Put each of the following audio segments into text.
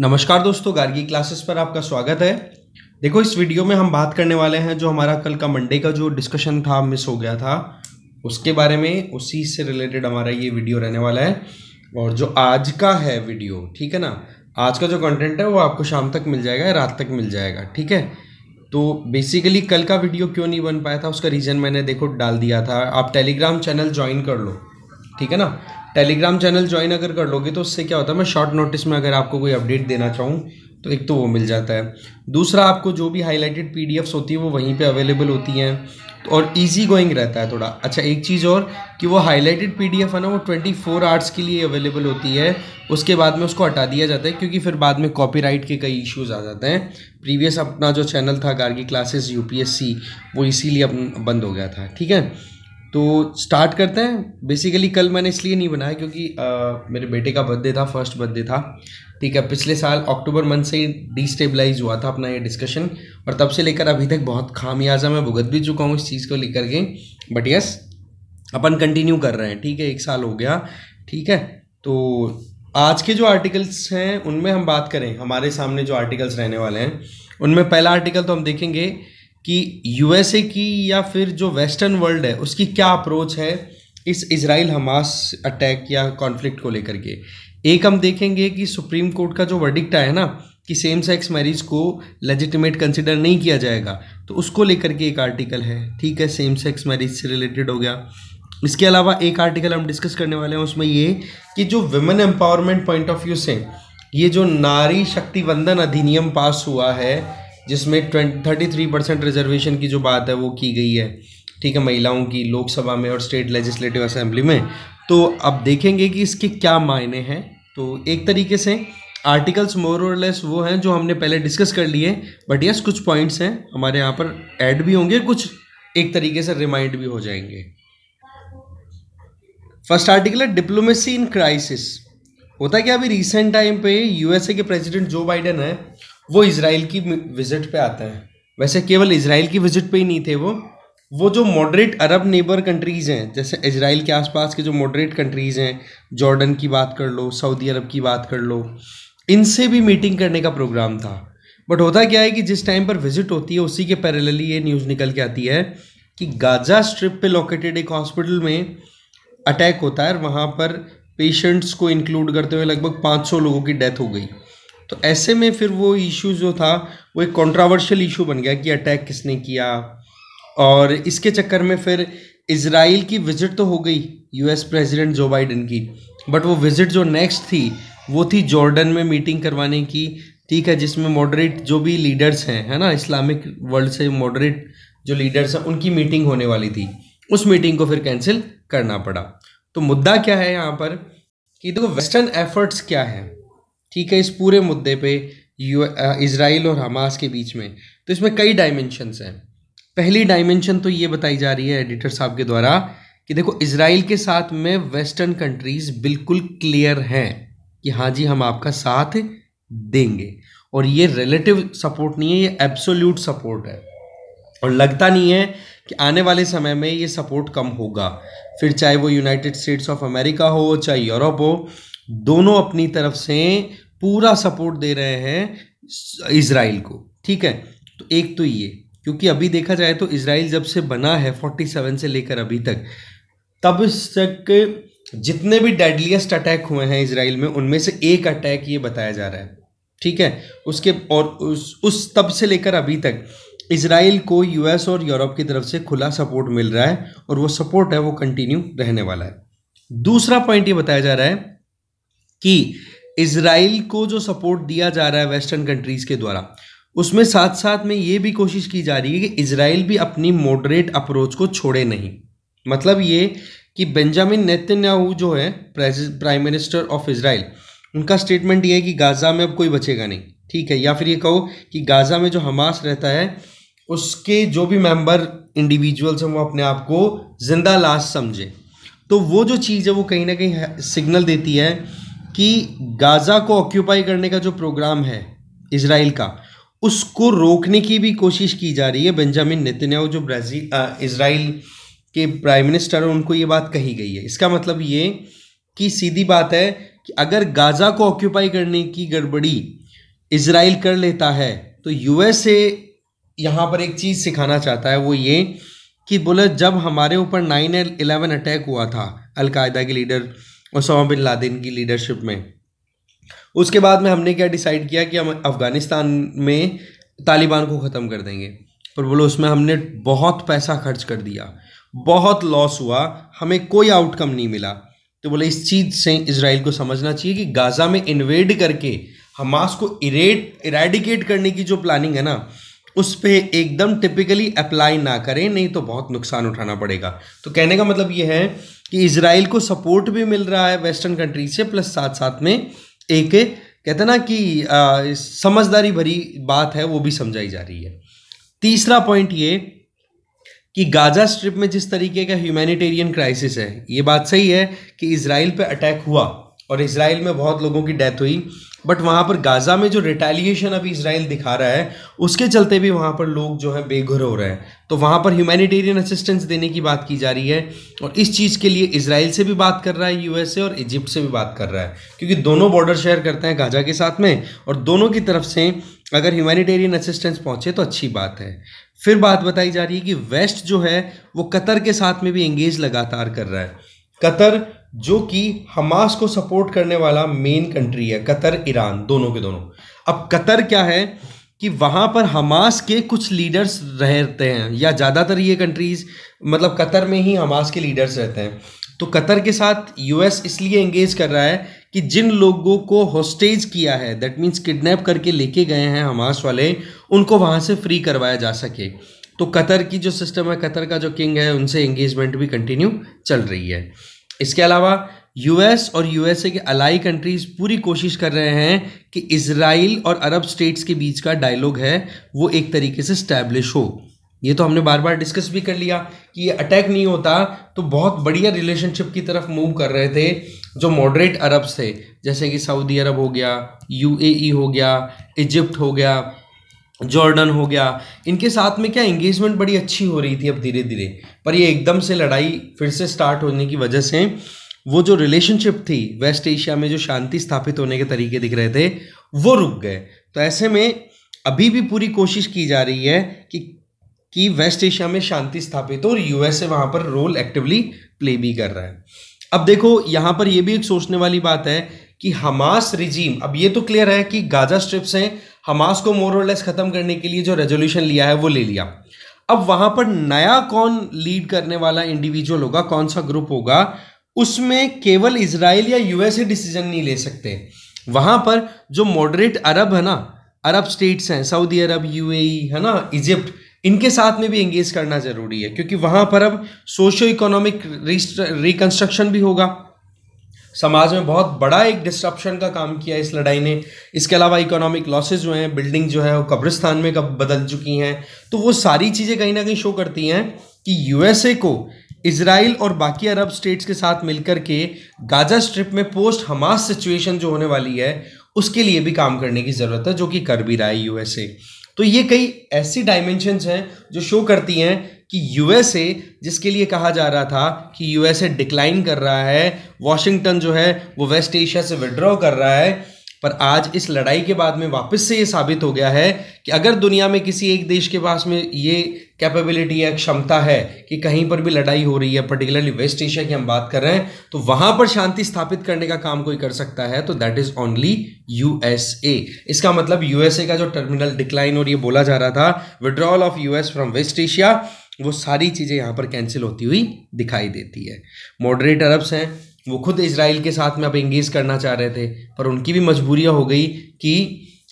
नमस्कार दोस्तों गार्गी क्लासेस पर आपका स्वागत है देखो इस वीडियो में हम बात करने वाले हैं जो हमारा कल का मंडे का जो डिस्कशन था मिस हो गया था उसके बारे में उसी से रिलेटेड हमारा ये वीडियो रहने वाला है और जो आज का है वीडियो ठीक है ना आज का जो कंटेंट है वो आपको शाम तक मिल जाएगा रात तक मिल जाएगा ठीक है तो बेसिकली कल का वीडियो क्यों नहीं बन पाया था उसका रीज़न मैंने देखो डाल दिया था आप टेलीग्राम चैनल ज्वाइन कर लो ठीक है ना टेलीग्राम चैनल ज्वाइन अगर कर लोगे तो उससे क्या होता है मैं शॉर्ट नोटिस में अगर आपको कोई अपडेट देना चाहूँ तो एक तो वो मिल जाता है दूसरा आपको जो भी हाईलाइटेड पी होती है वो वहीं पर अवेलेबल होती हैं और ईजी गोइंग रहता है थोड़ा अच्छा एक चीज़ और कि वो हाईलाइटेड पीडीएफ है ना वो ट्वेंटी फोर आवर्स के लिए अवेलेबल होती है उसके बाद में उसको हटा दिया जाता है क्योंकि फिर बाद में कॉपीराइट के कई इश्यूज आ जाते हैं प्रीवियस अपना जो चैनल था गार्गी क्लासेस यूपीएससी वो इसीलिए बंद हो गया था ठीक है तो स्टार्ट करते हैं बेसिकली कल मैंने इसलिए नहीं बनाया क्योंकि आ, मेरे बेटे का बर्थडे था फर्स्ट बर्थडे था ठीक है पिछले साल अक्टूबर मंथ से ही डिस्टेबलाइज हुआ था अपना ये डिस्कशन और तब से लेकर अभी तक बहुत खामियाजा मैं भुगत भी चुका हूँ इस चीज़ को लेकर के बट यस अपन कंटिन्यू कर रहे हैं ठीक है एक साल हो गया ठीक है तो आज के जो आर्टिकल्स हैं उनमें हम बात करें हमारे सामने जो आर्टिकल्स रहने वाले हैं उनमें पहला आर्टिकल तो हम देखेंगे कि यूएसए की या फिर जो वेस्टर्न वर्ल्ड है उसकी क्या अप्रोच है इस इसराइल हमास अटैक या कॉन्फ्लिक्ट को लेकर के एक हम देखेंगे कि सुप्रीम कोर्ट का जो वर्डिक्ट आया ना कि सेम सेक्स मैरिज को लेजिटिमेट कंसिडर नहीं किया जाएगा तो उसको लेकर के एक आर्टिकल है ठीक है सेम सेक्स मैरिज से रिलेटेड हो गया इसके अलावा एक आर्टिकल हम डिस्कस करने वाले हैं उसमें ये कि जो women empowerment point of view से ये जो नारी शक्ति वंदन अधिनियम पास हुआ है जिसमें थर्टी थ्री परसेंट रिजर्वेशन की जो बात है वो की गई है ठीक है महिलाओं की लोकसभा में और स्टेट लेजिस्लेटिव असेंबली में तो अब देखेंगे कि इसके क्या मायने हैं तो एक तरीके से आर्टिकल्स मोर और लेस वो हैं जो हमने पहले डिस्कस कर लिए बट यस कुछ पॉइंट्स हैं हमारे यहाँ पर ऐड भी होंगे कुछ एक तरीके से रिमाइंड भी हो जाएंगे फर्स्ट आर्टिकल है डिप्लोमेसी इन क्राइसिस होता है क्या अभी रिसेंट टाइम पे यूएसए के प्रेसिडेंट जो बाइडेन है वो इसराइल की विजिट पे आते हैं वैसे केवल इसराइल की विजिट पे ही नहीं थे वो वो जो मॉडरेट अरब नेबर कंट्रीज़ हैं जैसे इसराइल के आसपास के जो मॉडरेट कंट्रीज़ हैं जॉर्डन की बात कर लो सऊदी अरब की बात कर लो इनसे भी मीटिंग करने का प्रोग्राम था बट होता क्या है कि जिस टाइम पर विजिट होती है उसी के पैरेलली ये न्यूज़ निकल के आती है कि गाजा स्ट्रिप पे लोकेटेड एक हॉस्पिटल में अटैक होता है और वहाँ पर पेशेंट्स को इंक्लूड करते हुए लगभग 500 लोगों की डेथ हो गई तो ऐसे में फिर वो इशू जो था वो एक कॉन्ट्रावर्शियल इशू बन गया कि अटैक किसने किया और इसके चक्कर में फिर इसराइल की विजिट तो हो गई यूएस प्रेसिडेंट जो बाइडन की बट वो विजिट जो नेक्स्ट थी वो थी जॉर्डन में मीटिंग करवाने की ठीक है जिसमें मॉडरेट जो भी लीडर्स हैं है ना इस्लामिक वर्ल्ड से मॉडरेट जो लीडर्स हैं उनकी मीटिंग होने वाली थी उस मीटिंग को फिर कैंसिल करना पड़ा तो मुद्दा क्या है यहाँ पर कि देखो वेस्टर्न एफर्ट्स क्या है ठीक है इस पूरे मुद्दे पे यू इसराइल और हमास के बीच में तो इसमें कई डायमेंशंस हैं पहली डायमेंशन तो ये बताई जा रही है एडिटर साहब के द्वारा कि देखो इसराइल के साथ में वेस्टर्न कंट्रीज़ बिल्कुल क्लियर हैं कि हाँ जी हम आपका साथ देंगे और ये रिलेटिव सपोर्ट नहीं है ये एब्सोल्यूट सपोर्ट है और लगता नहीं है कि आने वाले समय में ये सपोर्ट कम होगा फिर चाहे वो यूनाइटेड स्टेट्स ऑफ अमेरिका हो चाहे यूरोप हो दोनों अपनी तरफ से पूरा सपोर्ट दे रहे हैं इसराइल को ठीक है तो एक तो ये क्योंकि अभी देखा जाए तो इसराइल जब से बना है 47 से लेकर अभी तक तब तक जितने भी डेडलीस्ट अटैक हुए हैं इसराइल में उनमें से एक अटैक ये बताया जा रहा है ठीक है उसके और उस उस तब से लेकर अभी तक इसराइल को यूएस और यूरोप की तरफ से खुला सपोर्ट मिल रहा है और वो सपोर्ट है वो कंटिन्यू रहने वाला है दूसरा पॉइंट ये बताया जा रहा है कि इसराइल को जो सपोर्ट दिया जा रहा है वेस्टर्न कंट्रीज़ के द्वारा उसमें साथ साथ में ये भी कोशिश की जा रही है कि इसराइल भी अपनी मॉडरेट अप्रोच को छोड़े नहीं मतलब ये कि बेंजामिन नेतन्याहू जो है प्राइम मिनिस्टर ऑफ इसराइल उनका स्टेटमेंट ये है कि गाज़ा में अब कोई बचेगा नहीं ठीक है या फिर ये कहो कि गाज़ा में जो हमास रहता है उसके जो भी मेंबर इंडिविजुअल्स हैं वो अपने आप को जिंदा लाश समझे तो वो जो चीज़ है वो कहीं ना कहीं सिग्नल देती है कि गाज़ा को ऑक्यूपाई करने का जो प्रोग्राम है इसराइल का उसको रोकने की भी कोशिश की जा रही है बेंजामिन नेतन्याहू जो ब्राज़ील इसराइल के प्राइम मिनिस्टर हैं उनको ये बात कही गई है इसका मतलब ये कि सीधी बात है कि अगर गाज़ा को ऑक्यूपाई करने की गड़बड़ी इसराइल कर लेता है तो यूएसए यहाँ पर एक चीज़ सिखाना चाहता है वो ये कि बोले जब हमारे ऊपर नाइन एलेवन अटैक हुआ था अलकायदा के लीडर ओसामा बिन लादेन की लीडरशिप में उसके बाद में हमने क्या डिसाइड किया कि हम अफ़गानिस्तान में तालिबान को ख़त्म कर देंगे पर बोलो उसमें हमने बहुत पैसा खर्च कर दिया बहुत लॉस हुआ हमें कोई आउटकम नहीं मिला तो बोले इस चीज़ से इसराइल को समझना चाहिए कि गाज़ा में इन्वेड करके हमास को इरेट इरेडिकेट करने की जो प्लानिंग है ना उस पर एकदम टिपिकली अप्लाई ना करें नहीं तो बहुत नुकसान उठाना पड़ेगा तो कहने का मतलब ये है कि इसराइल को सपोर्ट भी मिल रहा है वेस्टर्न कंट्री से प्लस साथ साथ में एक कहते ना कि आ, समझदारी भरी बात है वो भी समझाई जा रही है तीसरा पॉइंट ये कि गाजा स्ट्रिप में जिस तरीके का ह्यूमैनिटेरियन क्राइसिस है ये बात सही है कि इसराइल पे अटैक हुआ और इसराइल में बहुत लोगों की डेथ हुई बट वहाँ पर गाज़ा में जो रिटेलिएशन अभी इसराइल दिखा रहा है उसके चलते भी वहाँ पर लोग जो है बेघर हो रहे हैं तो वहाँ पर ह्यूमैनिटेरियन असिस्टेंस देने की बात की जा रही है और इस चीज़ के लिए इसराइल से भी बात कर रहा है यूएसए और इजिप्ट से भी बात कर रहा है क्योंकि दोनों बॉर्डर शेयर करते हैं गाज़ा के साथ में और दोनों की तरफ से अगर ह्यूमैनिटेरियन असिस्टेंस पहुँचे तो अच्छी बात है फिर बात बताई जा रही है कि वेस्ट जो है वो कतर के साथ में भी एंगेज लगातार कर रहा है कतर जो कि हमास को सपोर्ट करने वाला मेन कंट्री है कतर ईरान दोनों के दोनों अब कतर क्या है कि वहाँ पर हमास के कुछ लीडर्स रहते हैं या ज़्यादातर ये कंट्रीज़ मतलब कतर में ही हमास के लीडर्स रहते हैं तो कतर के साथ यूएस इसलिए एंगेज कर रहा है कि जिन लोगों को होस्टेज किया है दैट मीन्स किडनैप करके लेके गए हैं हमास वाले उनको वहाँ से फ्री करवाया जा सके तो कतर की जो सिस्टम है कतर का जो किंग है उनसे एंगेजमेंट भी कंटिन्यू चल रही है इसके अलावा यूएस और यूएसए के अलाई कंट्रीज पूरी कोशिश कर रहे हैं कि इसराइल और अरब स्टेट्स के बीच का डायलॉग है वो एक तरीके से स्टैब्लिश हो ये तो हमने बार बार डिस्कस भी कर लिया कि ये अटैक नहीं होता तो बहुत बढ़िया रिलेशनशिप की तरफ मूव कर रहे थे जो मॉडरेट अरब्स थे जैसे कि सऊदी अरब हो गया यूएई e हो गया इजिप्ट हो गया जॉर्डन हो गया इनके साथ में क्या एंगेजमेंट बड़ी अच्छी हो रही थी अब धीरे धीरे पर ये एकदम से लड़ाई फिर से स्टार्ट होने की वजह से वो जो रिलेशनशिप थी वेस्ट एशिया में जो शांति स्थापित होने के तरीके दिख रहे थे वो रुक गए तो ऐसे में अभी भी पूरी कोशिश की जा रही है कि कि वेस्ट एशिया में शांति स्थापित हो और यूएसए वहां पर रोल एक्टिवली प्ले भी कर रहा है अब देखो यहां पर यह भी एक सोचने वाली बात है कि हमास रिजीम अब ये तो क्लियर है कि गाजा स्ट्रिप्स हैं हमास को मोरलेस खत्म करने के लिए जो रेजोल्यूशन लिया है वो ले लिया अब वहां पर नया कौन लीड करने वाला इंडिविजुअल होगा कौन सा ग्रुप होगा उसमें केवल इसराइल या यूएसए डिसीजन नहीं ले सकते वहां पर जो मॉडरेट अरब है ना अरब स्टेट्स हैं सऊदी अरब यूएई है ना इजिप्ट इनके साथ में भी एंगेज करना जरूरी है क्योंकि वहां पर अब सोशो इकोनॉमिक रिकंस्ट्रक्शन भी होगा समाज में बहुत बड़ा एक डिस्ट्रप्शन का काम किया इस लड़ाई ने इसके अलावा इकोनॉमिक लॉसेज जो हैं बिल्डिंग जो है वो कब्रिस्तान में कब बदल चुकी हैं तो वो सारी चीज़ें कहीं ना कहीं शो करती हैं कि यूएसए को इसराइल और बाकी अरब स्टेट्स के साथ मिलकर के गाजा स्ट्रिप में पोस्ट हमास सिचुएशन जो होने वाली है उसके लिए भी काम करने की ज़रूरत है जो कि कर भी रहा है यूएसए तो ये कई ऐसी डायमेंशंस हैं जो शो करती हैं कि यूएसए जिसके लिए कहा जा रहा था कि यूएसए डिक्लाइन कर रहा है वॉशिंगटन जो है वो वेस्ट एशिया से विड्रॉ कर रहा है पर आज इस लड़ाई के बाद में वापस से ये साबित हो गया है कि अगर दुनिया में किसी एक देश के पास में ये कैपेबिलिटी या क्षमता है कि कहीं पर भी लड़ाई हो रही है पर्टिकुलरली वेस्ट एशिया की हम बात कर रहे हैं तो वहाँ पर शांति स्थापित करने का काम कोई कर सकता है तो दैट इज ओनली यू इसका मतलब यू का जो टर्मिनल डिक्लाइन और ये बोला जा रहा था withdrawal of you from West Asia वो सारी चीज़ें यहाँ पर कैंसिल होती हुई दिखाई देती है मॉडरेट अरब्स हैं वो खुद इसराइल के साथ में अब इंगेज करना चाह रहे थे पर उनकी भी मजबूरियाँ हो गई कि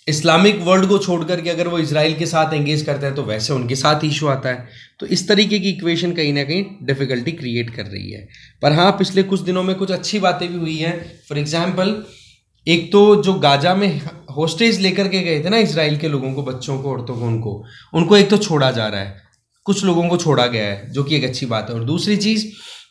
इस्लामिक वर्ल्ड को छोड़ करके अगर वो इसराइल के साथ एंगेज करते हैं तो वैसे उनके साथ इशू आता है तो इस तरीके की इक्वेशन कहीं ना कहीं डिफ़िकल्टी क्रिएट कर रही है पर हाँ पिछले कुछ दिनों में कुछ अच्छी बातें भी हुई हैं फॉर एग्ज़ाम्पल एक तो जो गाजा में होस्टेज लेकर के गए थे ना इसराइल के लोगों को बच्चों को औरतों को उनको उनको एक तो छोड़ा जा रहा है कुछ लोगों को छोड़ा गया है जो कि एक अच्छी बात है और दूसरी चीज़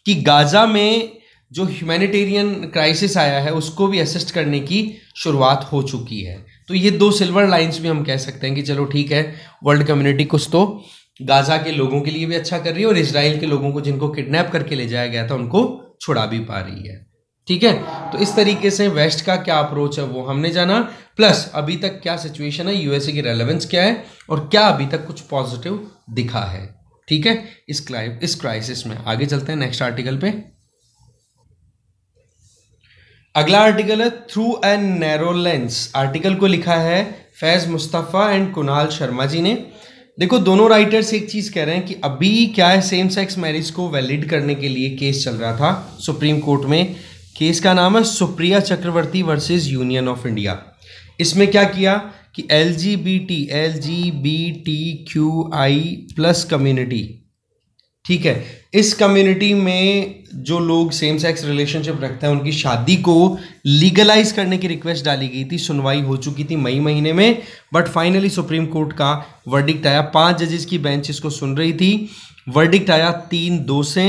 कि गाज़ा में जो ह्यूमैनिटेरियन क्राइसिस आया है उसको भी असिस्ट करने की शुरुआत हो चुकी है तो ये दो सिल्वर लाइंस भी हम कह सकते हैं कि चलो ठीक है वर्ल्ड कम्युनिटी कुछ तो गाज़ा के लोगों के लिए भी अच्छा कर रही है और इसराइल के लोगों को जिनको किडनैप करके ले जाया गया था उनको छुड़ा भी पा रही है ठीक है तो इस तरीके से वेस्ट का क्या अप्रोच है वो हमने जाना प्लस अभी तक क्या सिचुएशन है यूएसए की रेलेवेंस क्या है और क्या अभी तक कुछ पॉजिटिव दिखा है ठीक है इस क्राइ इस क्राइसिस में आगे चलते हैं नेक्स्ट आर्टिकल पे अगला आर्टिकल है through and narrow lens article को लिखा है फैज़ मुस्तफ़ा एंड कुणाल शर्मा जी ने देखो दोनों राइटर्स एक चीज़ कह रहे हैं कि अभी क्या है सेम सेक्स मैरिज को वैलिड करने के लिए केस चल रहा था सुप्रीम कोर्ट में केस का नाम है Supriya Chakraborty versus Union of India इसमें क्या किया कि L G B T L G B T Q I plus community ठीक है इस कम्युनिटी में जो लोग सेम सेक्स रिलेशनशिप रखते हैं उनकी शादी को लीगलाइज करने की रिक्वेस्ट डाली गई थी सुनवाई हो चुकी थी मई महीने में बट फाइनली सुप्रीम कोर्ट का वर्डिक्ट आया पांच जजेस की बेंच इसको सुन रही थी वर्डिक्ट आया तीन दो से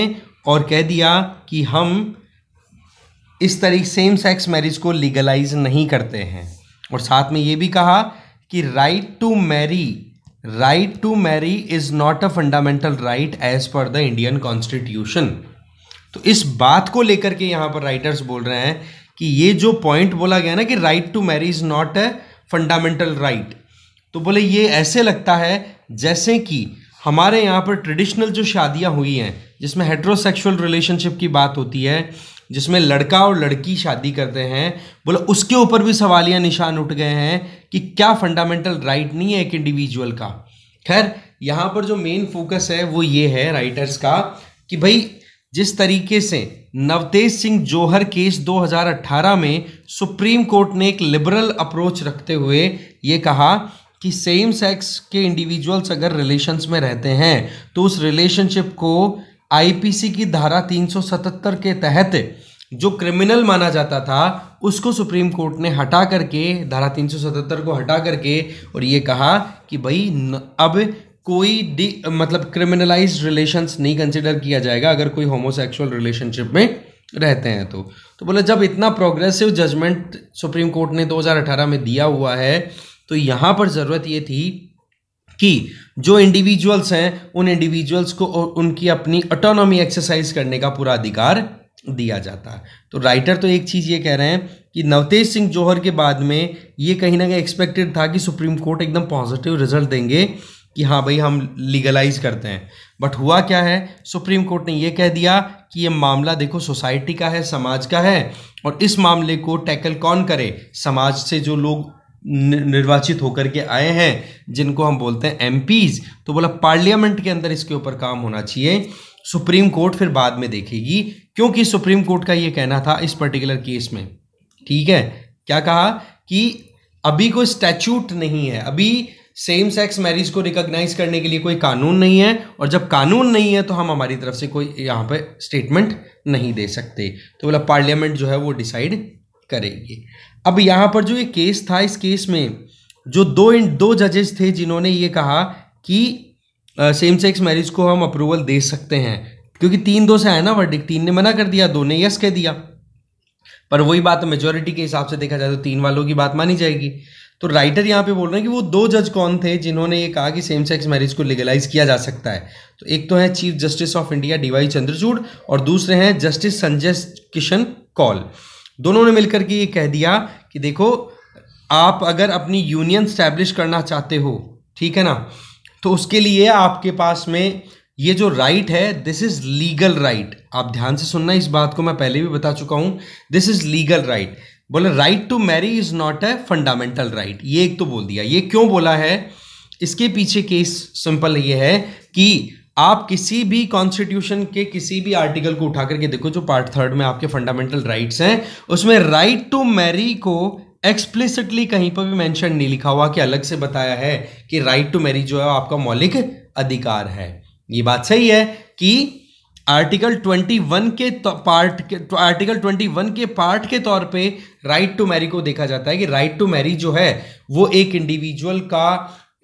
और कह दिया कि हम इस तरीके सेम सेक्स मैरिज को लीगलाइज नहीं करते हैं और साथ में ये भी कहा कि right to marry right to marry is not a fundamental right as per the Indian constitution तो इस बात को लेकर के यहाँ पर राइटर्स बोल रहे हैं कि ये जो पॉइंट बोला गया ना कि right to marry is not a fundamental right तो बोले ये ऐसे लगता है जैसे कि हमारे यहाँ पर ट्रेडिशनल जो शादियाँ हुई हैं जिसमें हेट्रोसेक्सुअल रिलेशनशिप की बात होती है जिसमें लड़का और लड़की शादी करते हैं बोला उसके ऊपर भी सवालिया निशान उठ गए हैं कि क्या फंडामेंटल राइट नहीं है एक इंडिविजुअल का खैर यहाँ पर जो मेन फोकस है वो ये है राइटर्स का कि भाई जिस तरीके से नवतेज सिंह जौहर केस 2018 में सुप्रीम कोर्ट ने एक लिबरल अप्रोच रखते हुए ये कहा कि सेम सेक्स के इंडिविजुअल्स अगर रिलेशंस में रहते हैं तो उस रिलेशनशिप को आईपीसी की धारा 377 के तहत जो क्रिमिनल माना जाता था उसको सुप्रीम कोर्ट ने हटा करके धारा 377 को हटा करके और ये कहा कि भाई अब कोई डी मतलब क्रिमिनलाइज रिलेशंस नहीं कंसिडर किया जाएगा अगर कोई होमोसेक्सुअल रिलेशनशिप में रहते हैं तो तो बोले जब इतना प्रोग्रेसिव जजमेंट सुप्रीम कोर्ट ने 2018 में दिया हुआ है तो यहाँ पर ज़रूरत ये थी कि जो इंडिविजुअल्स हैं उन इंडिविजुअल्स को उनकी अपनी ऑटोनॉमी एक्सरसाइज करने का पूरा अधिकार दिया जाता है तो राइटर तो एक चीज़ ये कह रहे हैं कि नवतेज सिंह जौहर के बाद में ये कहीं ना कहीं एक्सपेक्टेड था कि सुप्रीम कोर्ट एकदम पॉजिटिव रिजल्ट देंगे कि हाँ भाई हम लीगलाइज करते हैं बट हुआ क्या है सुप्रीम कोर्ट ने यह कह दिया कि ये मामला देखो सोसाइटी का है समाज का है और इस मामले को टैकल कौन करे समाज से जो लोग निर्वाचित होकर के आए हैं जिनको हम बोलते हैं एमपीज तो बोला पार्लियामेंट के अंदर इसके ऊपर काम होना चाहिए सुप्रीम कोर्ट फिर बाद में देखेगी क्योंकि सुप्रीम कोर्ट का ये कहना था इस पर्टिकुलर केस में ठीक है क्या कहा कि अभी कोई स्टैचूट नहीं है अभी सेम सेक्स मैरिज को रिकॉग्नाइज करने के लिए कोई कानून नहीं है और जब कानून नहीं है तो हम हमारी तरफ से कोई यहाँ पर स्टेटमेंट नहीं दे सकते तो बोला पार्लियामेंट जो है वो डिसाइड करेगी अब यहाँ पर जो ये केस था इस केस में जो दो इन दो जजेस थे जिन्होंने ये कहा कि सेम सेक्स मैरिज को हम अप्रूवल दे सकते हैं क्योंकि तीन दो से आया ना वर्डिक तीन ने मना कर दिया दो ने यस कह दिया पर वही बात मेजोरिटी के हिसाब से देखा जाए तो तीन वालों की बात मानी जाएगी तो राइटर यहाँ पे बोल रहे हैं कि वो दो जज कौन थे जिन्होंने ये कहा कि सेम सेक्स मैरिज को लीगलाइज किया जा सकता है तो एक तो है chief justice of India D Chandrachud और दूसरे हैं जस्टिस संजय किशन कौल दोनों ने मिलकर के ये कह दिया कि देखो आप अगर अपनी यूनियन स्टैब्लिश करना चाहते हो ठीक है ना तो उसके लिए आपके पास में ये जो राइट है दिस इज लीगल राइट आप ध्यान से सुनना इस बात को मैं पहले भी बता चुका हूं दिस इज लीगल राइट बोले right to marry is not a fundamental right ये एक तो बोल दिया ये क्यों बोला है इसके पीछे केस सिंपल ये है कि आप किसी भी कॉन्स्टिट्यूशन के किसी भी आर्टिकल को उठा करके देखो जो पार्ट थर्ड में आपके फंडामेंटल राइट्स हैं उसमें राइट टू मैरी को एक्सप्लिसिटली कहीं पर भी मेंशन नहीं लिखा हुआ कि अलग से बताया है कि राइट टू मैरी जो है आपका मौलिक अधिकार है ये बात सही है कि आर्टिकल 21 के पार्ट तो के आर्टिकल 21 के पार्ट के तौर पे राइट टू मैरी को देखा जाता है कि राइट टू मैरी जो है वो एक इंडिविजुअल का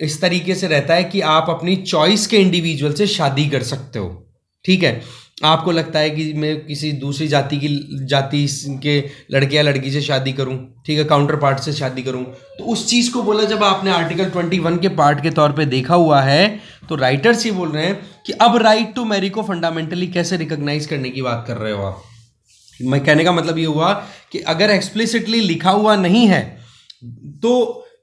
इस तरीके से रहता है कि आप अपनी चॉइस के इंडिविजुअल से शादी कर सकते हो ठीक है आपको लगता है कि मैं किसी दूसरी जाति की जाति के लड़के या लड़की से शादी करूं ठीक है काउंटर पार्ट से शादी करूं तो उस चीज़ को बोला जब आपने आर्टिकल 21 के पार्ट के तौर पे देखा हुआ है तो राइटर्स ये बोल रहे हैं कि अब राइट टू मैरी को फंडामेंटली कैसे रिकग्नाइज करने की बात कर रहे हो आप मैं कहने का मतलब ये हुआ कि अगर एक्सप्लिसिटली लिखा हुआ नहीं है तो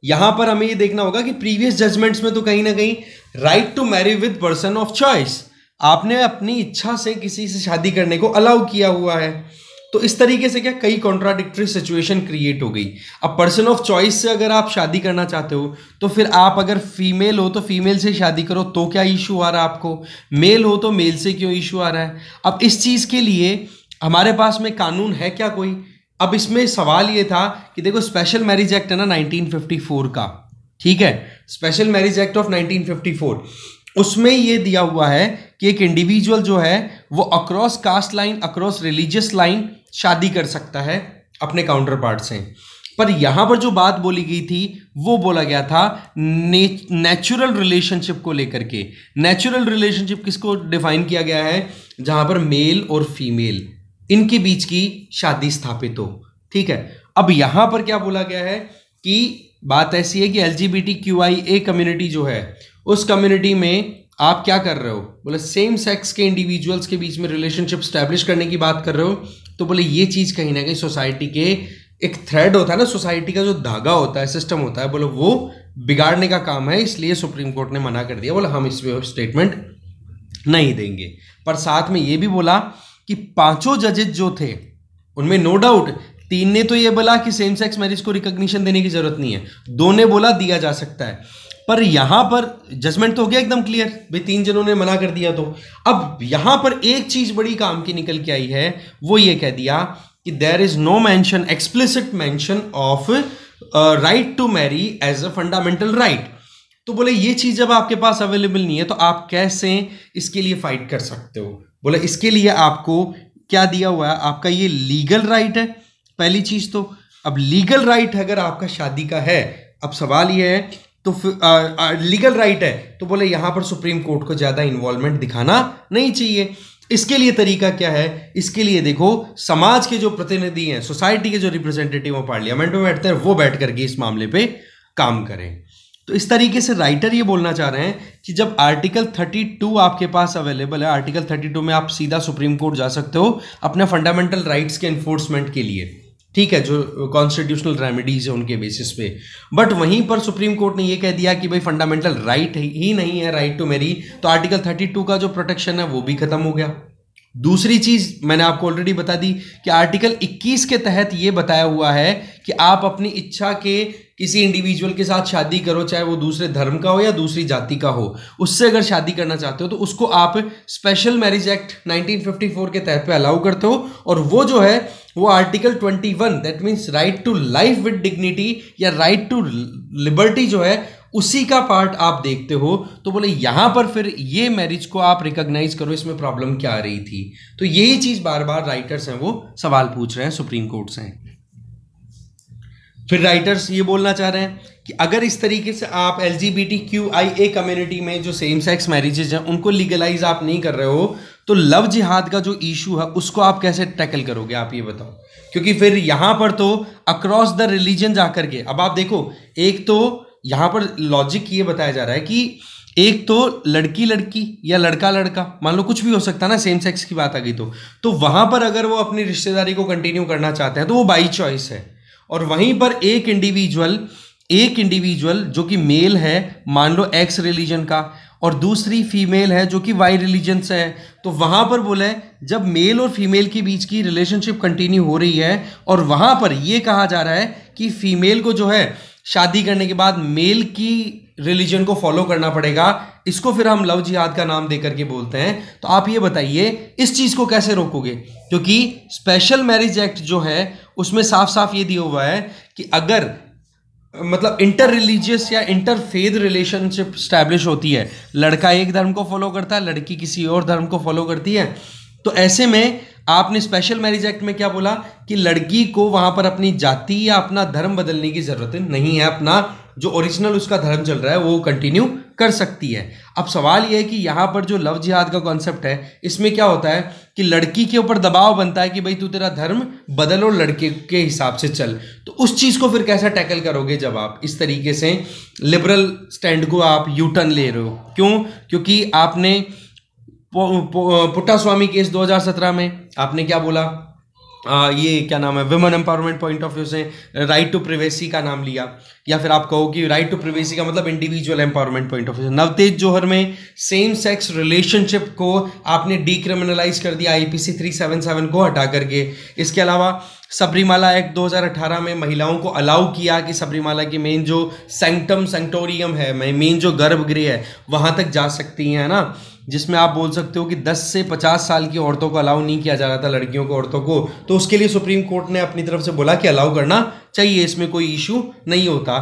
यहां पर हमें ये देखना होगा कि प्रीवियस जजमेंट्स में तो कहीं ना कहीं right to marry with person of choice आपने अपनी इच्छा से किसी से शादी करने को अलाउ किया हुआ है तो इस तरीके से क्या कई कॉन्ट्राडिक्टरी सिचुएशन क्रिएट हो गई अब पर्सन ऑफ चॉइस से अगर आप शादी करना चाहते हो तो फिर आप अगर फीमेल हो तो फीमेल से शादी करो तो क्या इशू आ रहा है आपको मेल हो तो मेल से क्यों इशू आ रहा है अब इस चीज़ के लिए हमारे पास में कानून है क्या कोई अब इसमें सवाल ये था कि देखो स्पेशल मैरिज एक्ट है ना 1954 का ठीक है स्पेशल मैरिज एक्ट ऑफ 1954 उसमें ये दिया हुआ है कि एक इंडिविजुअल जो है वो across caste line across religious line शादी कर सकता है अपने काउंटर पार्ट से पर यहां पर जो बात बोली गई थी वो बोला गया था नेचुरल रिलेशनशिप को लेकर के नेचुरल रिलेशनशिप किसको डिफाइन किया गया है जहां पर मेल और फीमेल इनके बीच की शादी स्थापित हो ठीक है अब यहां पर क्या बोला गया है कि बात ऐसी है कि L G B T Q I A community जो है उस कम्युनिटी में आप क्या कर रहे हो बोले सेम सेक्स के इंडिविजुअल्स के बीच में रिलेशनशिप स्टैब्लिश करने की बात कर रहे हो तो बोले ये चीज़ कहीं ना कहीं सोसाइटी के एक थ्रेड होता है ना सोसाइटी का जो धागा होता है सिस्टम होता है बोले वो बिगाड़ने का काम है इसलिए सुप्रीम कोर्ट ने मना कर दिया बोले हम इस स्टेटमेंट नहीं देंगे पर साथ में ये भी बोला कि पांचों जजेज जो थे उनमें नो डाउट तीन ने तो ये बोला कि सेम सेक्स मैरिज को रिकॉग्निशन देने की जरूरत नहीं है दो ने बोला दिया जा सकता है पर यहां पर जजमेंट तो हो गया एकदम क्लियर भाई तीन जनों ने मना कर दिया तो अब यहां पर एक चीज बड़ी काम की निकल के आई है वो ये कह दिया कि there is no mention explicit mention of right to marry as a fundamental right तो बोले ये चीज जब आपके पास अवेलेबल नहीं है तो आप कैसे इसके लिए फाइट कर सकते हो बोला इसके लिए आपको क्या दिया हुआ है आपका ये लीगल राइट है पहली चीज तो अब लीगल राइट अगर आपका शादी का है अब सवाल ये है तो लीगल राइट है तो बोले यहां पर सुप्रीम कोर्ट को ज़्यादा इन्वॉल्वमेंट दिखाना नहीं चाहिए इसके लिए तरीका क्या है इसके लिए देखो समाज के जो प्रतिनिधि हैं सोसाइटी के जो रिप्रेजेंटेटिव पार्लियामेंट में बैठते हैं वो बैठ करके इस मामले पे काम करें तो इस तरीके से राइटर ये बोलना चाह रहे हैं कि जब आर्टिकल 32 आपके पास अवेलेबल है आर्टिकल 32 में आप सीधा सुप्रीम कोर्ट जा सकते हो अपने फंडामेंटल राइट्स के इन्फोर्समेंट के लिए ठीक है जो कॉन्स्टिट्यूशनल रेमेडीज है उनके बेसिस पे बट वहीं पर सुप्रीम कोर्ट ने ये कह दिया कि भाई फंडामेंटल राइट ही नहीं है राइट टू मेरी तो आर्टिकल 32 का जो प्रोटेक्शन है वो भी खत्म हो गया दूसरी चीज मैंने आपको ऑलरेडी बता दी कि आर्टिकल 21 के तहत ये बताया हुआ है कि आप अपनी इच्छा के किसी इंडिविजुअल के साथ शादी करो चाहे वो दूसरे धर्म का हो या दूसरी जाति का हो उससे अगर शादी करना चाहते हो तो उसको आप स्पेशल मैरिज एक्ट 1954 के तहत पे अलाउ करते हो और वो जो है वो article 21 that means right to life with dignity या राइट टू लिबर्टी जो है उसी का पार्ट आप देखते हो तो बोले यहां पर फिर ये मैरिज को आप रिकॉग्नाइज करो इसमें प्रॉब्लम क्या आ रही थी तो यही चीज़ बार बार राइटर्स हैं वो सवाल पूछ रहे हैं सुप्रीम कोर्ट से फिर राइटर्स ये बोलना चाह रहे हैं कि अगर इस तरीके से आप L G B T Q I A community में जो सेम सेक्स मैरिजेज हैं उनको लीगलाइज आप नहीं कर रहे हो तो लव जिहाद का जो इशू है उसको आप कैसे टैकल करोगे आप ये बताओ क्योंकि फिर यहाँ पर तो अक्रॉस द रिलीजन जाकर के अब आप देखो एक तो यहाँ पर लॉजिक ये बताया जा रहा है कि एक तो लड़की लड़की या लड़का लड़का मान लो कुछ भी हो सकता है ना सेम सेक्स की बात आ गई तो, तो वहाँ पर अगर वो अपनी रिश्तेदारी को कंटिन्यू करना चाहते हैं तो वो बाई चॉइस है और वहीं पर एक इंडिविजुअल एक इंडिविजुअल जो कि मेल है मान लो एक्स रिलीजन का और दूसरी फीमेल है जो कि वाई रिलीजन से है तो वहाँ पर बोले जब मेल और फीमेल के बीच की रिलेशनशिप कंटिन्यू हो रही है और वहाँ पर यह कहा जा रहा है कि फीमेल को जो है शादी करने के बाद मेल की रिलीजन को फॉलो करना पड़ेगा इसको फिर हम लव जिहाद का नाम दे करके बोलते हैं तो आप ये बताइए इस चीज़ को कैसे रोकोगे क्योंकि स्पेशल मैरिज एक्ट जो है उसमें साफ साफ ये दिया हुआ है कि अगर मतलब इंटर रिलीजियस या इंटर फेद रिलेशनशिप स्टैब्लिश होती है लड़का एक धर्म को फॉलो करता है लड़की किसी और धर्म को फॉलो करती है तो ऐसे में आपने स्पेशल मैरिज एक्ट में क्या बोला कि लड़की को वहां पर अपनी जाति या अपना धर्म बदलने की जरूरत नहीं है अपना जो ओरिजिनल उसका धर्म चल रहा है वो कंटिन्यू कर सकती है अब सवाल यह है कि यहां पर जो लव जिहाद का कॉन्सेप्ट है इसमें क्या होता है कि लड़की के ऊपर दबाव बनता है कि भाई तू तेरा धर्म बदल और लड़के के हिसाब से चल तो उस चीज़ को फिर कैसा टैकल करोगे जब आप इस तरीके से लिबरल स्टैंड को आप यू टर्न ले रहे हो क्यों क्योंकि आपने पुट्टा स्वामी केस 2017 में आपने क्या बोला आ, ये क्या नाम है women empowerment point of view से राइट टू प्रिवेसी का नाम लिया या फिर आप कहो कि राइट टू प्रिवेसी का मतलब individual empowerment point of view Navtej Johar में सेम सेक्स रिलेशनशिप को आपने डिक्रिमिनलाइज कर दिया आईपीसी 377 को हटा करके इसके अलावा सबरीमाला एक्ट 2018 में महिलाओं को अलाउ किया कि सबरीमाला की मेन जो सेंटम सेंटोरियम है मेन जो गर्भगृह है वहाँ तक जा सकती हैं ना जिसमें आप बोल सकते हो कि 10 से 50 साल की औरतों को अलाउ नहीं किया जा रहा था लड़कियों को औरतों को तो उसके लिए सुप्रीम कोर्ट ने अपनी तरफ से बोला कि अलाउ करना चाहिए इसमें कोई इशू नहीं होता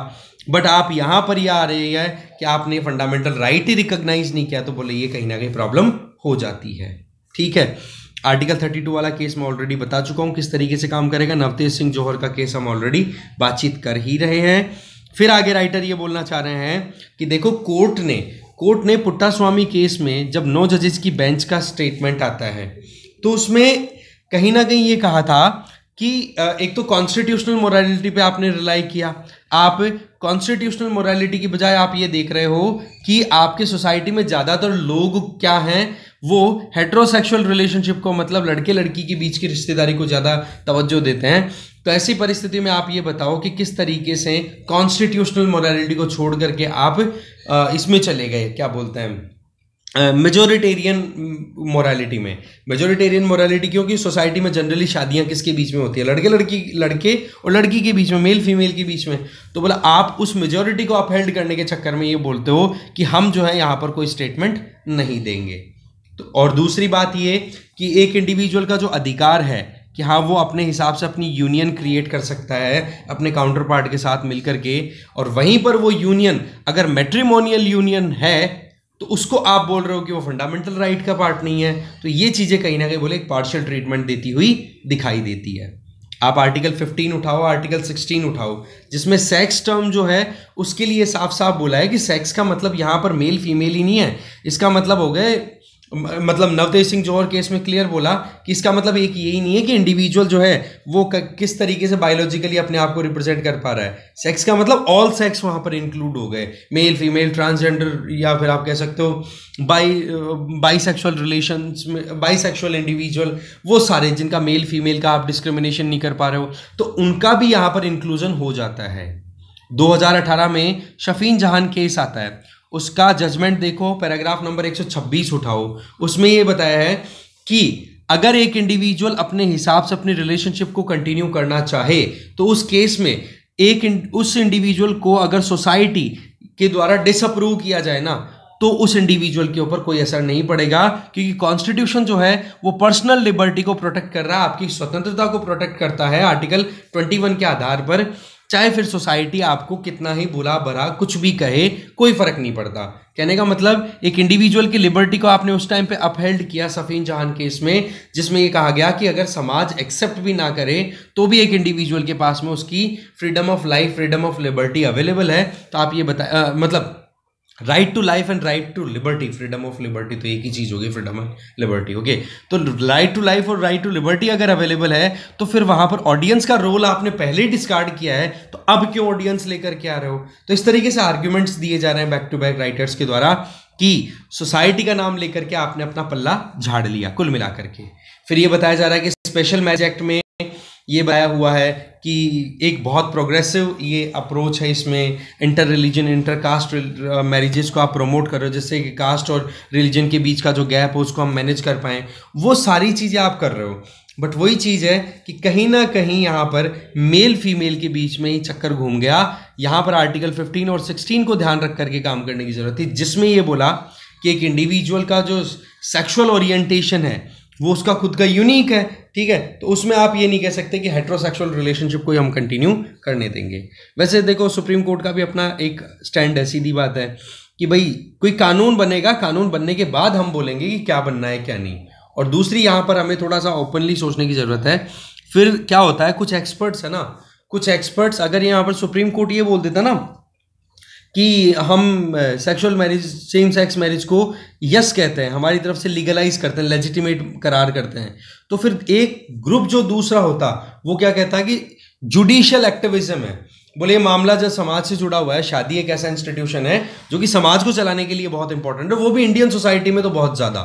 बट आप यहाँ पर यह आ रही है कि आपने फंडामेंटल राइट ही रिकग्नाइज नहीं किया तो बोले ये कहीं ना कहीं प्रॉब्लम हो जाती है ठीक है आर्टिकल 32 वाला केस मैं ऑलरेडी बता चुका हूँ किस तरीके से काम करेगा नवतेज सिंह जौहर का केस हम ऑलरेडी बातचीत कर ही रहे हैं फिर आगे राइटर ये बोलना चाह रहे हैं कि देखो कोर्ट ने कोर्ट ने पुट्टा स्वामी केस में जब नौ जजेस की बेंच का स्टेटमेंट आता है तो उसमें कहीं ना कहीं ये कहा था कि एक तो कॉन्स्टिट्यूशनल मोरालिटी पे आपने रिलाई किया आप कॉन्स्टिट्यूशनल मोरालिटी की बजाय आप ये देख रहे हो कि आपके सोसाइटी में ज़्यादातर लोग क्या हैं वो हेट्रोसेक्सुअल रिलेशनशिप को मतलब लड़के लड़की के बीच की रिश्तेदारी को ज़्यादा तवज्जो देते हैं तो ऐसी परिस्थिति में आप ये बताओ कि किस तरीके से कॉन्स्टिट्यूशनल मोरालिटी को छोड़ करके आप इसमें चले गए क्या बोलते हैं मेजोरिटेरियन uh, मोरालिटी में मेजोरिटेरियन मोरालिटी क्योंकि सोसाइटी में जनरली शादियां किसके बीच में होती है लड़के लड़की लड़के और लड़की के बीच में मेल फीमेल के बीच में तो बोला आप उस मेजोरिटी को अपहेल्ड करने के चक्कर में ये बोलते हो कि हम जो है यहाँ पर कोई स्टेटमेंट नहीं देंगे तो और दूसरी बात ये कि एक इंडिविजुअल का जो अधिकार है कि हाँ वो अपने हिसाब से अपनी यूनियन क्रिएट कर सकता है अपने काउंटर पार्ट के साथ मिलकर के और वहीं पर वो यूनियन अगर मेट्रीमोनियल यूनियन है तो उसको आप बोल रहे हो कि वो फंडामेंटल राइट का पार्ट नहीं है तो ये चीज़ें कहीं ना कहीं बोले एक पार्शियल ट्रीटमेंट देती हुई दिखाई देती है आप आर्टिकल 15 उठाओ आर्टिकल 16 उठाओ जिसमें सेक्स टर्म जो है उसके लिए साफ साफ बोला है कि सेक्स का मतलब यहाँ पर मेल फीमेल ही नहीं है इसका मतलब हो गए मतलब नवतेज सिंह जौहर केस में क्लियर बोला कि इसका मतलब एक यही नहीं है कि इंडिविजुअल जो है वो किस तरीके से बायोलॉजिकली अपने आप को रिप्रेजेंट कर पा रहा है सेक्स का मतलब ऑल सेक्स वहां पर इंक्लूड हो गए मेल फीमेल ट्रांसजेंडर या फिर आप कह सकते हो बाई बाईसेक्सुअल रिलेशन में बाईसेक्सुअल इंडिविजुअल वो सारे जिनका मेल फीमेल का आप डिस्क्रिमिनेशन नहीं कर पा रहे हो तो उनका भी यहाँ पर इंक्लूजन हो जाता है 2018 में शफीन जहान केस आता है उसका जजमेंट देखो पैराग्राफ नंबर 126 उठाओ उसमें ये बताया है कि अगर एक इंडिविजुअल अपने हिसाब से अपनी रिलेशनशिप को कंटिन्यू करना चाहे तो उस केस में एक उस इंडिविजुअल को अगर सोसाइटी के द्वारा डिसअप्रूव किया जाए ना तो उस इंडिविजुअल के ऊपर कोई असर नहीं पड़ेगा क्योंकि कॉन्स्टिट्यूशन जो है वो पर्सनल लिबर्टी को प्रोटेक्ट कर रहा है आपकी स्वतंत्रता को प्रोटेक्ट करता है आर्टिकल 21 के आधार पर चाहे फिर सोसाइटी आपको कितना ही बुरा भरा कुछ भी कहे कोई फ़र्क नहीं पड़ता कहने का मतलब एक इंडिविजुअल की लिबर्टी को आपने उस टाइम पे अपहेल्ड किया सफ़ीन जहान केस में जिसमें ये कहा गया कि अगर समाज एक्सेप्ट भी ना करे तो भी एक इंडिविजुअल के पास में उसकी freedom of life freedom of liberty available है तो आप ये बता आ, मतलब right to life and right to liberty freedom of liberty तो एक ही चीज़ होगी फ्रीडम ऑफ लिबर्टी ओके तो राइट टू लाइफ और राइट टू लिबर्टी अगर अवेलेबल है तो फिर वहां पर ऑडियंस का रोल आपने पहले ही डिस्कार्ड किया है तो अब क्यों ऑडियंस लेकर के आ रहे हो तो इस तरीके से आर्ग्यूमेंट्स दिए जा रहे हैं बैक टू बैक राइटर्स के द्वारा कि सोसाइटी का नाम लेकर के आपने अपना पल्ला झाड़ लिया कुल मिलाकर के फिर ये बताया जा रहा है कि स्पेशल मैज एक्ट में ये बताया हुआ है कि एक बहुत प्रोग्रेसिव ये अप्रोच है इसमें inter religion inter caste marriages को आप प्रमोट हो जिससे कि कास्ट और रिलीजन के बीच का जो गैप है उसको हम मैनेज कर पाएँ वो सारी चीज़ें आप कर रहे हो बट वही चीज़ है कि कहीं ना कहीं यहाँ पर मेल फीमेल के बीच में ही चक्कर घूम गया यहाँ पर आर्टिकल 15 और 16 को ध्यान रख करके काम करने की ज़रूरत थी जिसमें ये बोला कि एक इंडिविजुअल का जो सेक्सुअल ओरिएंटेशन है वो उसका खुद का यूनिक है ठीक है तो उसमें आप ये नहीं कह सकते कि हेट्रोसेक्सुअल रिलेशनशिप को हम कंटिन्यू करने देंगे वैसे देखो सुप्रीम कोर्ट का भी अपना एक स्टैंड है सीधी बात है कि भाई कोई कानून बनेगा कानून बनने के बाद हम बोलेंगे कि क्या बनना है क्या नहीं और दूसरी यहाँ पर हमें थोड़ा सा ओपनली सोचने की ज़रूरत है फिर क्या होता है कुछ एक्सपर्ट्स है ना कुछ एक्सपर्ट्स अगर यहाँ पर सुप्रीम कोर्ट ये बोल देता ना कि हम sexual marriage same sex marriage को यस कहते हैं हमारी तरफ से लीगलाइज करते हैं लेजिटिमेट करार करते हैं तो फिर एक ग्रुप जो दूसरा होता वो क्या कहता कि जुडिशियल एक्टिविज्म है बोले ये मामला जो समाज से जुड़ा हुआ है शादी एक ऐसा इंस्टीट्यूशन है जो कि समाज को चलाने के लिए बहुत इंपॉर्टेंट है वो भी इंडियन सोसाइटी में तो बहुत ज़्यादा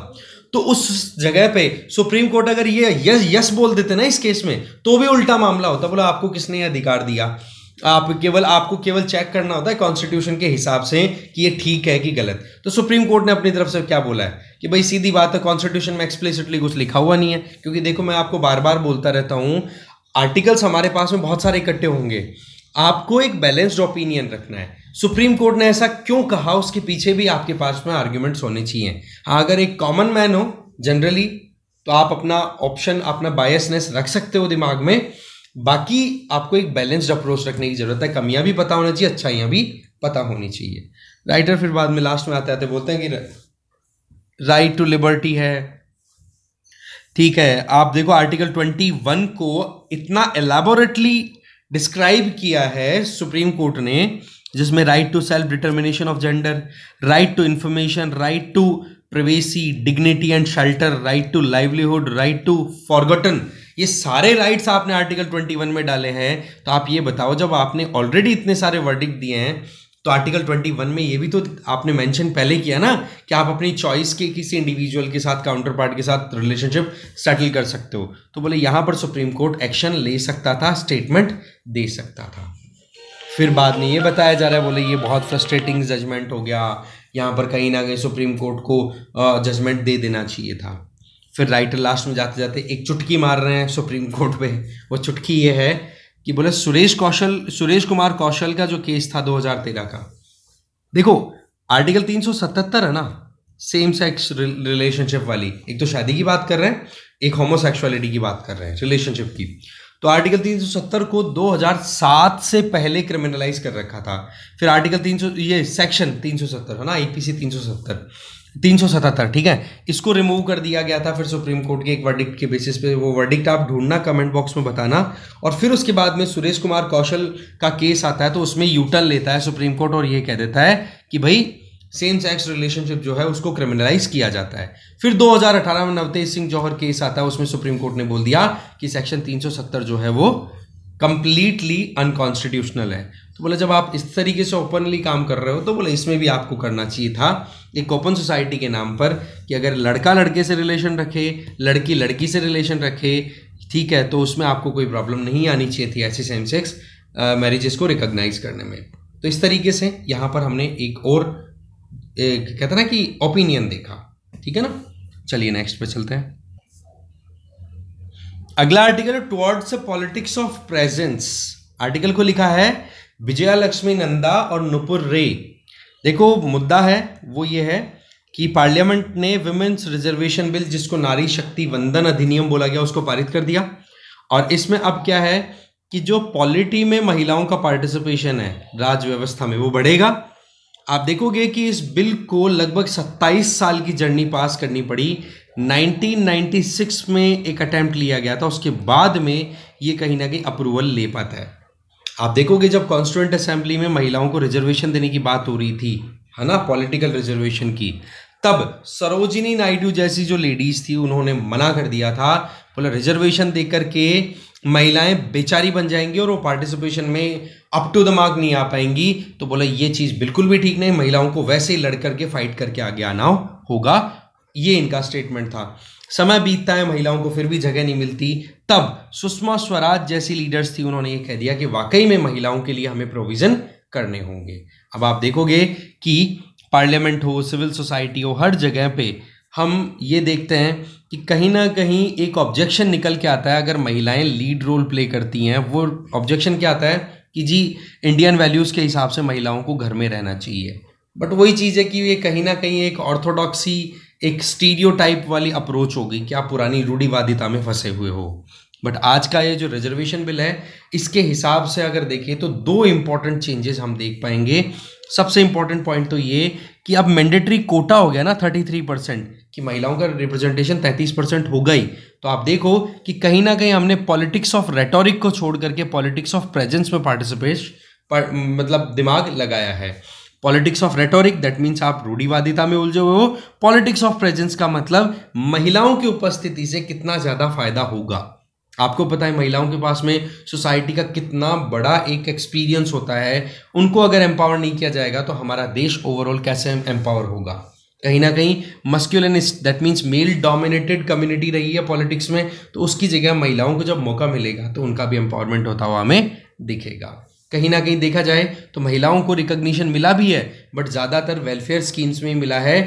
तो उस जगह पे सुप्रीम कोर्ट अगर ये यस यस बोल देते ना इस केस में तो भी उल्टा मामला होता बोला आपको किसने अधिकार दिया आप केवल आपको केवल चेक करना होता है कॉन्स्टिट्यूशन के हिसाब से कि ये ठीक है कि गलत तो सुप्रीम कोर्ट ने अपनी तरफ से क्या बोला है कि भाई सीधी बात है कॉन्स्टिट्यूशन में एक्सप्लिसिटली कुछ लिखा हुआ नहीं है क्योंकि देखो मैं आपको बार बार बोलता रहता हूँ आर्टिकल्स हमारे पास में बहुत सारे इकट्ठे होंगे आपको एक बैलेंस्ड ओपिनियन रखना है सुप्रीम कोर्ट ने ऐसा क्यों कहा उसके पीछे भी आपके पास में आर्ग्यूमेंट्स होने चाहिए हाँ अगर एक कॉमन मैन हो जनरली तो आप अपना ऑप्शन अपना बायसनेस रख सकते हो दिमाग में बाकी आपको एक बैलेंस्ड अप्रोच रखने की जरूरत है कमियां भी पता होना चाहिए अच्छाइयां भी पता होनी चाहिए राइटर फिर बाद में लास्ट में आते आते बोलते हैं कि राइट टू लिबर्टी है ठीक है आप देखो आर्टिकल ट्वेंटी वन को इतना एलाबोरेटली डिस्क्राइब किया है सुप्रीम कोर्ट ने जिसमें right to self determination of gender right to information right to privacy dignity and shelter right to livelihood right to forgotten ये सारे राइट्स आपने आर्टिकल ट्वेंटी वन में डाले हैं तो आप ये बताओ जब आपने ऑलरेडी इतने सारे वर्डिक दिए हैं तो आर्टिकल ट्वेंटी वन में ये भी तो आपने मेंशन पहले किया ना कि आप अपनी चॉइस के किसी इंडिविजुअल के साथ काउंटर पार्ट के साथ रिलेशनशिप सेटल कर सकते हो तो बोले यहाँ पर सुप्रीम कोर्ट एक्शन ले सकता था स्टेटमेंट दे सकता था फिर बाद में ये बताया जा रहा है बोले ये बहुत फ्रस्ट्रेटिंग जजमेंट हो गया यहाँ पर कहीं ना कहीं सुप्रीम कोर्ट को जजमेंट दे देना चाहिए था फिर राइटर लास्ट में जाते जाते एक चुटकी मार रहे हैं सुप्रीम कोर्ट पे वो चुटकी ये है कि बोले सुरेश कौशल सुरेश कुमार कौशल का जो केस था 2013 का देखो आर्टिकल 377 है ना सेम सेक्स रिलेशनशिप वाली एक तो शादी की बात कर रहे हैं एक होमोसेक्सुअलिटी की बात कर रहे हैं रिलेशनशिप की तो आर्टिकल 370 को 2007 से पहले क्रिमिनलाइज कर रखा था फिर आर्टिकल 300 ये सेक्शन 370 है ना आईपीसी 370 तीन सौ सतहत्तर ठीक है इसको रिमूव कर दिया गया था फिर सुप्रीम कोर्ट के एक वर्डिक्ट के बेसिस पे वो वर्डिक्ट आप ढूंढना कमेंट बॉक्स में बताना और फिर उसके बाद में सुरेश कुमार कौशल का केस आता है तो उसमें यूटर्न लेता है सुप्रीम कोर्ट और ये कह देता है कि भाई सेम सेक्स रिलेशनशिप जो है उसको क्रिमिनलाइज किया जाता है फिर 2018 में नवतेज सिंह जौहर केस आता है उसमें सुप्रीम कोर्ट ने बोल दिया कि सेक्शन 370 जो है वो कंप्लीटली अनकॉन्स्टिट्यूशनल है तो बोला जब आप इस तरीके से ओपनली काम कर रहे हो तो बोले इसमें भी आपको करना चाहिए था एक ओपन सोसाइटी के नाम पर कि अगर लड़का लड़के से रिलेशन रखे लड़की लड़की से रिलेशन रखे ठीक है तो उसमें आपको कोई प्रॉब्लम नहीं आनी चाहिए थी ऐसे सेम सेक्स मैरिजेस को रिकोगनाइज करने में तो इस तरीके से यहाँ पर हमने एक और एक कहते ना कि ओपिनियन देखा ठीक है ना चलिए नेक्स्ट पे चलते हैं अगला article towards politics of presence article को लिखा है विजया लक्ष्मी नंदा और नुपुर रे देखो मुद्दा है वो ये है कि पार्लियामेंट ने वुमेन्स रिजर्वेशन बिल जिसको नारी शक्ति वंदन अधिनियम बोला गया उसको पारित कर दिया और इसमें अब क्या है कि जो पॉलिटी में महिलाओं का पार्टिसिपेशन है राज्य व्यवस्था में वो बढ़ेगा आप देखोगे कि इस बिल को लगभग 27 साल की जर्नी पास करनी पड़ी 1996 में एक अटैम्प्ट लिया गया था उसके बाद में ये कहीं ना कहीं अप्रूवल ले पाता है आप देखोगे जब कॉन्स्टिट्यूंट असेंबली में महिलाओं को रिजर्वेशन देने की बात हो रही थी है ना पॉलिटिकल रिजर्वेशन की तब सरोजिनी नायडू जैसी जो लेडीज थी उन्होंने मना कर दिया था बोला रिजर्वेशन दे करके महिलाएं बेचारी बन जाएंगी और वो पार्टिसिपेशन में अप टू द मार्क नहीं आ पाएंगी तो बोला ये चीज़ बिल्कुल भी ठीक नहीं महिलाओं को वैसे ही लड़ करके फाइट करके आगे आना होगा ये इनका स्टेटमेंट था समय बीतता है महिलाओं को फिर भी जगह नहीं मिलती तब सुषमा स्वराज जैसी लीडर्स थी उन्होंने ये कह दिया कि वाकई में महिलाओं के लिए हमें प्रोविज़न करने होंगे अब आप देखोगे कि पार्लियामेंट हो सिविल सोसाइटी हो हर जगह पे हम ये देखते हैं कि कहीं ना कहीं एक ऑब्जेक्शन निकल के आता है अगर महिलाएं लीड रोल प्ले करती हैं वो ऑब्जेक्शन क्या आता है कि जी इंडियन वैल्यूज़ के हिसाब से महिलाओं को घर में रहना चाहिए बट वही चीज़ है कि ये कहीं ना कहीं एक ऑर्थोडॉक्सी एक स्टीरियोटाइप वाली अप्रोच होगी कि आप पुरानी रूढ़ीवादिता में फंसे हुए हो बट आज का ये जो रिजर्वेशन बिल है इसके हिसाब से अगर देखें तो दो इम्पॉर्टेंट चेंजेस हम देख पाएंगे सबसे इम्पॉर्टेंट पॉइंट तो ये कि अब मैंडेटरी कोटा हो गया ना थर्टी थ्री परसेंट कि महिलाओं का रिप्रेजेंटेशन तैंतीस परसेंट हो गई तो आप देखो कि कहीं ना कहीं हमने पॉलिटिक्स ऑफ रेटोरिक को छोड़ करके पॉलिटिक्स ऑफ प्रेजेंस में पार्टिसिपेट पर, मतलब दिमाग लगाया है politics of rhetoric that means आप रूढ़ीवादिता में उलझे हुए हो पॉलिटिक्स ऑफ प्रेजेंस का मतलब महिलाओं की उपस्थिति से कितना ज़्यादा फायदा होगा आपको पता है महिलाओं के पास में सोसाइटी का कितना बड़ा एक एक्सपीरियंस होता है उनको अगर एम्पावर नहीं किया जाएगा तो हमारा देश ओवरऑल कैसे एम्पावर होगा कहीं ना कहीं masculinist that means male dominated community रही है पॉलिटिक्स में तो उसकी जगह महिलाओं को जब मौका मिलेगा तो उनका भी एम्पावरमेंट होता हुआ हमें दिखेगा कहीं ना कहीं देखा जाए तो महिलाओं को रिकग्निशन मिला भी है बट ज़्यादातर वेलफेयर स्कीम्स में मिला है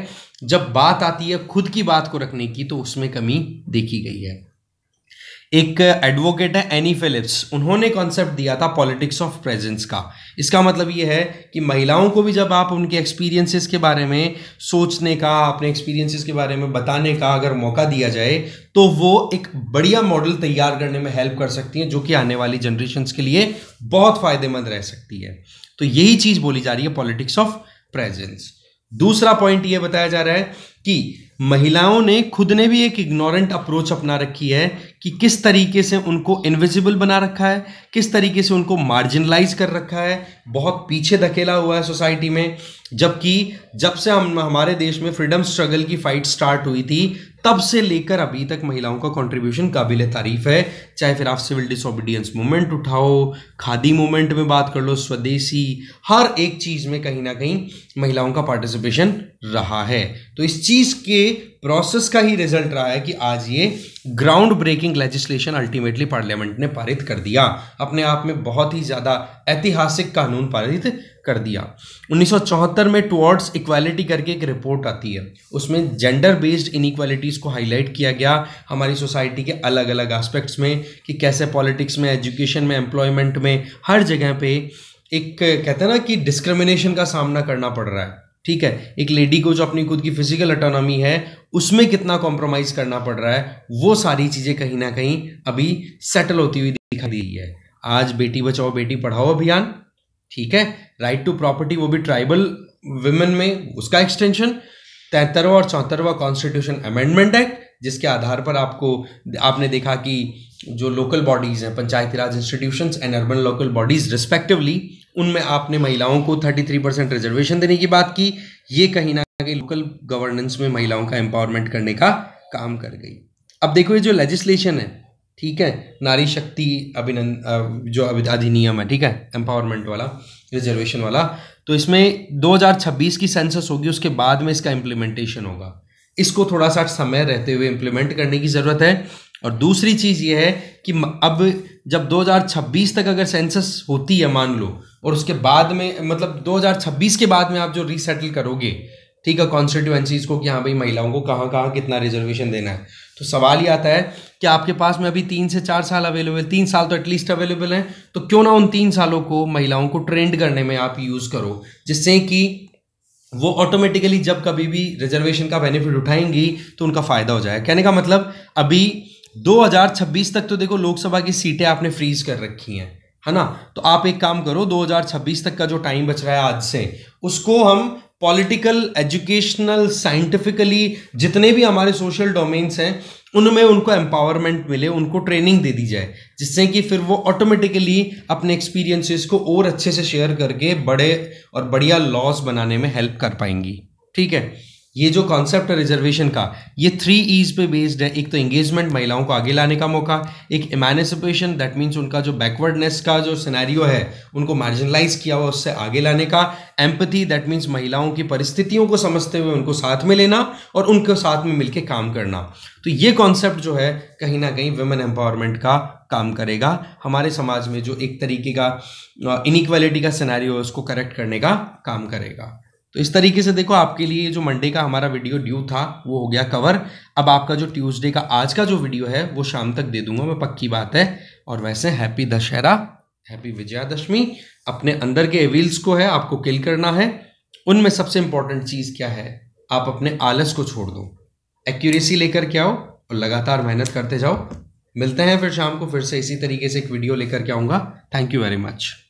जब बात आती है खुद की बात को रखने की तो उसमें कमी देखी गई है एक एडवोकेट है एनी फिलिप्स उन्होंने कॉन्सेप्ट दिया था पॉलिटिक्स ऑफ प्रेजेंस का इसका मतलब ये है कि महिलाओं को भी जब आप उनके एक्सपीरियंसेस के बारे में सोचने का अपने एक्सपीरियंसेस के बारे में बताने का अगर मौका दिया जाए तो वो एक बढ़िया मॉडल तैयार करने में हेल्प कर सकती हैं जो कि आने वाली जनरेशन के लिए बहुत फ़ायदेमंद रह सकती है तो यही चीज़ बोली जा रही है पॉलिटिक्स ऑफ प्रेजेंस दूसरा पॉइंट ये बताया जा रहा है कि महिलाओं ने खुद ने भी एक इग्नोरेंट अप्रोच अपना रखी है कि किस तरीके से उनको इनविजिबल बना रखा है किस तरीके से उनको मार्जिनलाइज कर रखा है बहुत पीछे धकेला हुआ है सोसाइटी में जबकि जब से हम हमारे देश में फ्रीडम स्ट्रगल की फाइट स्टार्ट हुई थी तब से लेकर अभी तक महिलाओं का कंट्रीब्यूशन काबिल तारीफ है चाहे फिर आप सिविल डिसोबीडियंस मूवमेंट उठाओ खादी मूवमेंट में बात कर लो स्वदेशी हर एक चीज़ में कहीं ना कहीं महिलाओं का पार्टिसिपेशन रहा है तो इस चीज़ के प्रोसेस का ही रिजल्ट रहा है कि आज ये ground breaking legislation ultimately parliament ने पारित कर दिया अपने आप में बहुत ही ज़्यादा ऐतिहासिक कानून पारित कर दिया 1974 में टुवर्ड्स इक्वालिटी करके एक रिपोर्ट आती है उसमें जेंडर बेस्ड इनक्वालिटीज़ को हाईलाइट किया गया हमारी सोसाइटी के अलग अलग एस्पेक्ट्स में कि कैसे पॉलिटिक्स में एजुकेशन में एम्प्लॉयमेंट में हर जगह पे एक कहते हैं ना कि डिस्क्रिमिनेशन का सामना करना पड़ रहा है ठीक है एक लेडी को जो अपनी खुद की फिजिकल अटोनॉमी है उसमें कितना कॉम्प्रोमाइज़ करना पड़ रहा है वो सारी चीज़ें कहीं ना कहीं अभी सेटल होती हुई दिखाई दी है आज बेटी बचाओ बेटी पढ़ाओ अभियान ठीक है राइट टू प्रॉपर्टी वो भी ट्राइबल वुमेन में उसका एक्सटेंशन तैतरवा और चौहत्तरवा कॉन्स्टिट्यूशन अमेंडमेंट एक्ट जिसके आधार पर आपको आपने देखा कि जो लोकल बॉडीज़ हैं Panchayati Raj institution and urban local bodies respectively उनमें आपने महिलाओं को 33 परसेंट रिजर्वेशन देने की बात की ये कहीं ना कहीं लोकल गवर्नेंस में महिलाओं का एम्पावरमेंट करने का काम कर गई अब देखो ये जो लेजिस्लेशन है ठीक है नारी शक्ति अभिनंद जो अधिनियम है ठीक है एम्पावरमेंट वाला रिजर्वेशन वाला तो इसमें 2026 की सेंसस होगी उसके बाद में इसका इम्प्लीमेंटेशन होगा इसको थोड़ा सा समय रहते हुए इम्प्लीमेंट करने की ज़रूरत है और दूसरी चीज़ ये है कि अब जब 2026 तक अगर सेंसस होती है मान लो और उसके बाद में मतलब 2026 के बाद में आप जो रीसेटल करोगे ठीक है कॉन्स्टिट्यूएंसीज को कि हाँ भाई महिलाओं को कहाँ कहाँ कितना रिजर्वेशन देना है तो सवाल ये आता है कि आपके पास में अभी तीन से चार साल अवेलेबल तीन साल तो एटलीस्ट अवेलेबल हैं तो क्यों ना उन तीन सालों को महिलाओं को ट्रेंड करने में आप यूज़ करो जिससे कि वो ऑटोमेटिकली जब कभी भी रिजर्वेशन का बेनिफिट उठाएंगी तो उनका फ़ायदा हो जाएगा कहने का मतलब अभी 2026 तक तो देखो लोकसभा की सीटें आपने फ्रीज कर रखी हैं है ना तो आप एक काम करो 2026 तक का जो टाइम बच रहा है आज से उसको हम पॉलिटिकल एजुकेशनल साइंटिफिकली जितने भी हमारे सोशल डोमेन्स हैं उनमें उनको एम्पावरमेंट मिले उनको ट्रेनिंग दे दी जाए जिससे कि फिर वो ऑटोमेटिकली अपने एक्सपीरियंसेस को और अच्छे से शेयर करके बड़े और बढ़िया लॉस बनाने में हेल्प कर पाएंगी ठीक है ये जो कॉन्सेप्ट है रिजर्वेशन का ये थ्री ईज पे बेस्ड है एक तो एंगेजमेंट महिलाओं को आगे लाने का मौका एक इमेनिसिपेशन दैट मीन्स उनका जो बैकवर्डनेस का जो सिनेरियो है उनको मार्जिनलाइज किया हुआ उससे आगे लाने का एम्पथी दैट मीन्स महिलाओं की परिस्थितियों को समझते हुए उनको साथ में लेना और उनके साथ में मिलकर काम करना तो ये कॉन्सेप्ट जो है कहीं ना कहीं वुमेन एम्पावरमेंट का काम करेगा हमारे समाज में जो एक तरीके का इनिक्वालिटी uh, का सिनेरियो है उसको करेक्ट करने का काम करेगा तो इस तरीके से देखो आपके लिए जो मंडे का हमारा वीडियो ड्यू था वो हो गया कवर अब आपका जो ट्यूसडे का आज का जो वीडियो है वो शाम तक दे दूंगा मैं पक्की बात है और वैसे हैप्पी दशहरा हैप्पी विजयादशमी अपने अंदर के एविल्स को है आपको किल करना है उनमें सबसे इंपॉर्टेंट चीज़ क्या है आप अपने आलस को छोड़ दो एक्यूरेसी लेकर के आओ और लगातार मेहनत करते जाओ मिलते हैं फिर शाम को फिर से इसी तरीके से एक वीडियो लेकर के आऊँगा थैंक यू वेरी मच